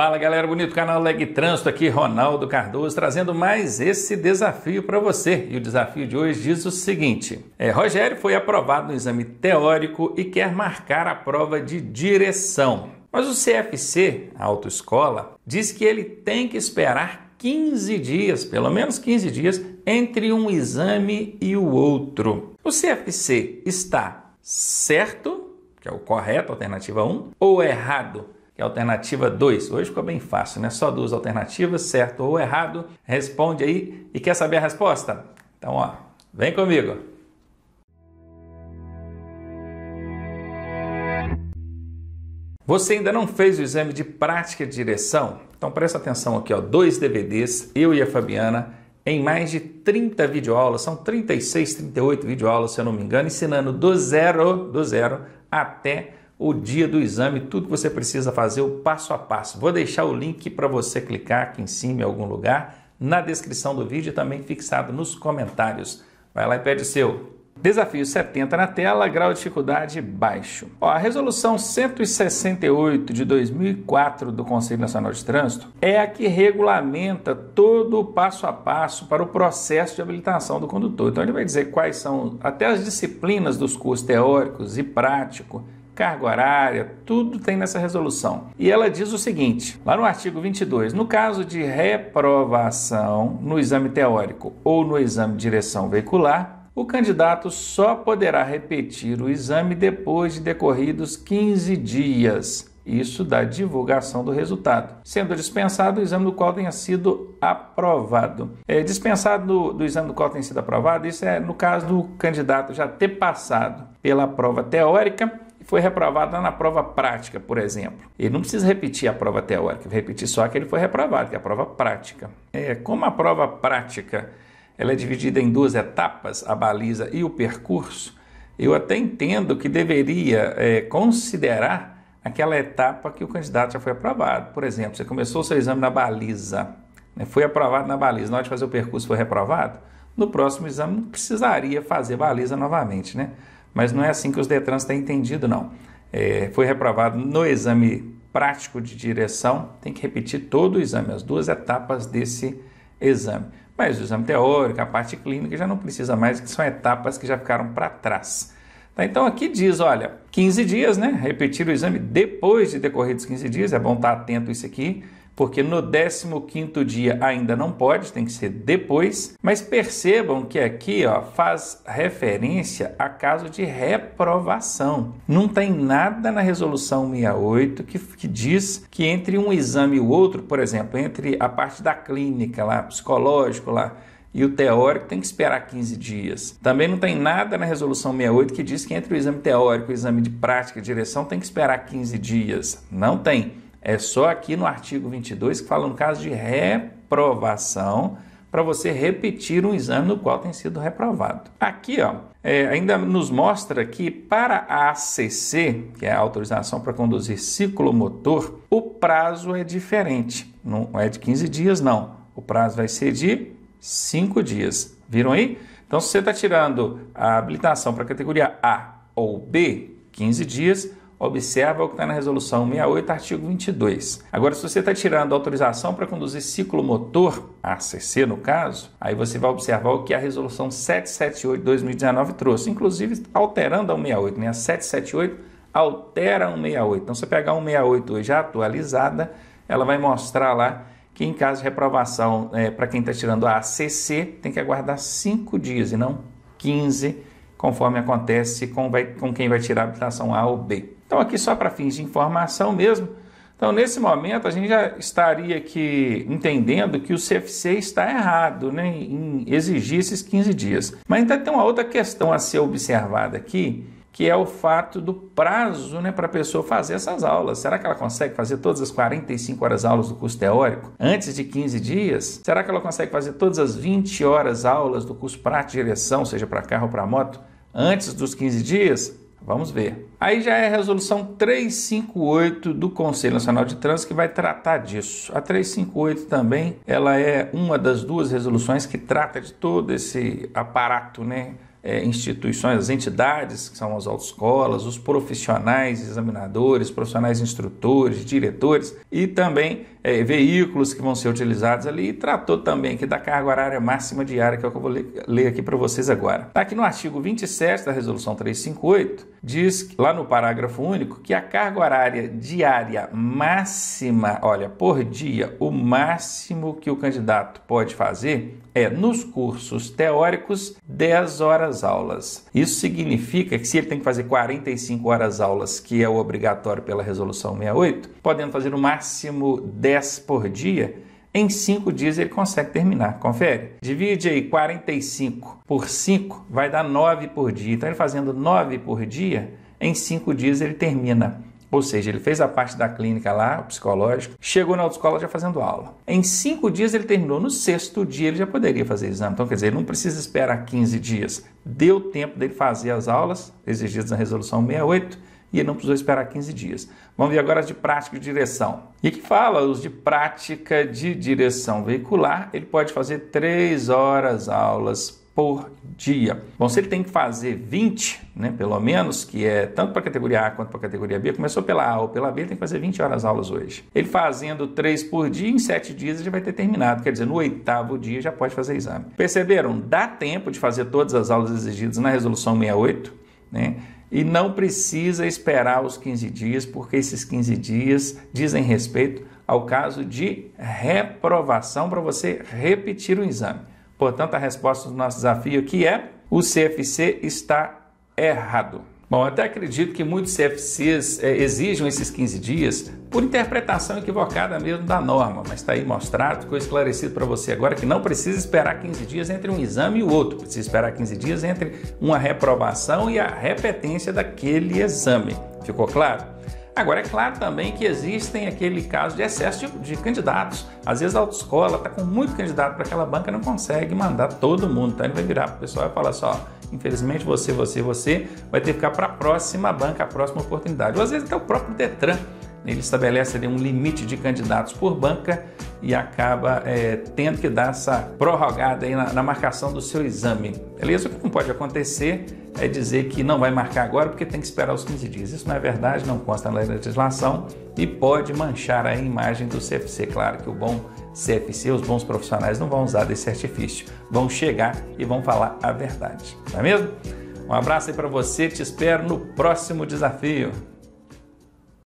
Fala galera bonito, canal Leg Trânsito aqui, Ronaldo Cardoso, trazendo mais esse desafio para você. E o desafio de hoje diz o seguinte: é, Rogério foi aprovado no exame teórico e quer marcar a prova de direção. Mas o CFC, a autoescola, diz que ele tem que esperar 15 dias, pelo menos 15 dias, entre um exame e o outro. O CFC está certo, que é o correto, alternativa 1, ou errado, que é a alternativa 2. Hoje ficou bem fácil, né? Só duas alternativas, certo ou errado. Responde aí e quer saber a resposta? Então, ó, vem comigo. Você ainda não fez o exame de prática de direção? Então presta atenção aqui, ó, dois DVDs, eu e a Fabiana, em mais de 30 videoaulas, são 36, 38 videoaulas, se eu não me engano, ensinando do zero, do zero até o dia do exame, tudo que você precisa fazer, o passo a passo. Vou deixar o link para você clicar aqui em cima em algum lugar, na descrição do vídeo e também fixado nos comentários. Vai lá e pede o seu. Desafio 70 na tela, grau de dificuldade baixo. Ó, a resolução 168 de 2004 do Conselho Nacional de Trânsito é a que regulamenta todo o passo a passo para o processo de habilitação do condutor. Então ele vai dizer quais são até as disciplinas dos cursos teóricos e prático carga horária, tudo tem nessa resolução. E ela diz o seguinte, lá no artigo 22, no caso de reprovação no exame teórico ou no exame de direção veicular, o candidato só poderá repetir o exame depois de decorridos 15 dias, isso da divulgação do resultado, sendo dispensado o exame do qual tenha sido aprovado. É, dispensado do, do exame do qual tenha sido aprovado, isso é no caso do candidato já ter passado pela prova teórica foi reprovado lá na prova prática, por exemplo. Ele não precisa repetir a prova teórica, repetir só que ele foi reprovado, que é a prova prática. É, como a prova prática ela é dividida em duas etapas, a baliza e o percurso, eu até entendo que deveria é, considerar aquela etapa que o candidato já foi aprovado. Por exemplo, você começou o seu exame na baliza, né? foi aprovado na baliza, na hora de fazer o percurso foi reprovado, no próximo exame não precisaria fazer baliza novamente, né? Mas não é assim que os Detrans têm entendido, não. É, foi reprovado no exame prático de direção, tem que repetir todo o exame, as duas etapas desse exame. Mas o exame teórico, a parte clínica já não precisa mais, que são etapas que já ficaram para trás. Tá, então aqui diz, olha, 15 dias, né? Repetir o exame depois de decorridos 15 dias, é bom estar tá atento isso aqui porque no 15º dia ainda não pode, tem que ser depois, mas percebam que aqui ó, faz referência a caso de reprovação. Não tem nada na resolução 68 que, que diz que entre um exame e o outro, por exemplo, entre a parte da clínica lá, psicológico lá, e o teórico tem que esperar 15 dias. Também não tem nada na resolução 68 que diz que entre o exame teórico e o exame de prática e direção tem que esperar 15 dias. Não tem. É só aqui no artigo 22 que fala no caso de reprovação para você repetir um exame no qual tem sido reprovado. Aqui, ó, é, ainda nos mostra que para a ACC, que é a autorização para conduzir ciclomotor, o prazo é diferente. Não é de 15 dias, não. O prazo vai ser de 5 dias. Viram aí? Então, se você está tirando a habilitação para a categoria A ou B, 15 dias, Observa o que está na resolução 68, artigo 22. Agora, se você está tirando autorização para conduzir ciclomotor, ACC no caso, aí você vai observar o que a resolução 778 2019 trouxe, inclusive alterando a 168, né? A 778 altera a 168. Então, se você pegar a 168 hoje atualizada, ela vai mostrar lá que em caso de reprovação, é, para quem está tirando a ACC, tem que aguardar 5 dias e não 15, conforme acontece com, vai, com quem vai tirar a habilitação A ou B. Então, aqui só para fins de informação mesmo. Então, nesse momento, a gente já estaria aqui entendendo que o CFC está errado né, em exigir esses 15 dias. Mas ainda tem uma outra questão a ser observada aqui, que é o fato do prazo né, para a pessoa fazer essas aulas. Será que ela consegue fazer todas as 45 horas aulas do curso teórico antes de 15 dias? Será que ela consegue fazer todas as 20 horas aulas do curso prático de direção, seja para carro ou para moto, antes dos 15 dias? Vamos ver. Aí já é a resolução 358 do Conselho Nacional de Trânsito que vai tratar disso. A 358 também, ela é uma das duas resoluções que trata de todo esse aparato, né? é, instituições, entidades, que são as autoescolas, os profissionais examinadores, profissionais instrutores, diretores e também é, veículos que vão ser utilizados ali. E tratou também aqui da carga horária máxima diária, que é o que eu vou ler, ler aqui para vocês agora. Está aqui no artigo 27 da Resolução 358, diz lá no parágrafo único que a carga horária diária máxima, olha, por dia, o máximo que o candidato pode fazer é nos cursos teóricos 10 horas horas aulas. Isso significa que se ele tem que fazer 45 horas aulas, que é o obrigatório pela resolução 68, podendo fazer no máximo 10 por dia, em 5 dias ele consegue terminar. Confere. Divide aí 45 por 5, vai dar 9 por dia. Então ele fazendo 9 por dia, em 5 dias ele termina. Ou seja, ele fez a parte da clínica lá, o psicológico, chegou na autoescola já fazendo aula. Em cinco dias ele terminou, no sexto dia ele já poderia fazer exame. Então, quer dizer, ele não precisa esperar 15 dias. Deu tempo dele fazer as aulas exigidas na resolução 68 e ele não precisou esperar 15 dias. Vamos ver agora as de prática de direção. E que fala os de prática de direção veicular, ele pode fazer três horas aulas por dia. Bom, se ele tem que fazer 20, né, pelo menos, que é tanto para a categoria A quanto para a categoria B, começou pela A ou pela B, ele tem que fazer 20 horas aulas hoje. Ele fazendo 3 por dia, em 7 dias ele já vai ter terminado, quer dizer, no oitavo dia já pode fazer exame. Perceberam? Dá tempo de fazer todas as aulas exigidas na resolução 68, né? E não precisa esperar os 15 dias, porque esses 15 dias dizem respeito ao caso de reprovação para você repetir o exame. Portanto, a resposta do nosso desafio aqui é: o CFC está errado. Bom, até acredito que muitos CFCs é, eh, exijam esses 15 dias por interpretação equivocada mesmo da norma, mas está aí mostrado, ficou esclarecido para você agora que não precisa esperar 15 dias entre um exame e o outro, precisa esperar 15 dias entre uma reprovação e a repetência daquele exame. Ficou claro? Agora, é claro também que existem aquele caso de excesso de, de candidatos. Às vezes a autoescola está com muito candidato para aquela banca não consegue mandar todo mundo. Então ele vai virar para o pessoal e falar só, assim, infelizmente você, você, você vai ter que ficar para a próxima banca, a próxima oportunidade. Ou às vezes até o próprio Detran, ele estabelece ali um limite de candidatos por banca e acaba é, tendo que dar essa prorrogada aí na, na marcação do seu exame. Beleza? O que não pode acontecer é dizer que não vai marcar agora porque tem que esperar os 15 dias. Isso não é verdade, não consta na legislação e pode manchar a imagem do CFC. Claro que o bom CFC, os bons profissionais não vão usar desse artifício, vão chegar e vão falar a verdade, não é mesmo? Um abraço aí para você, te espero no próximo desafio.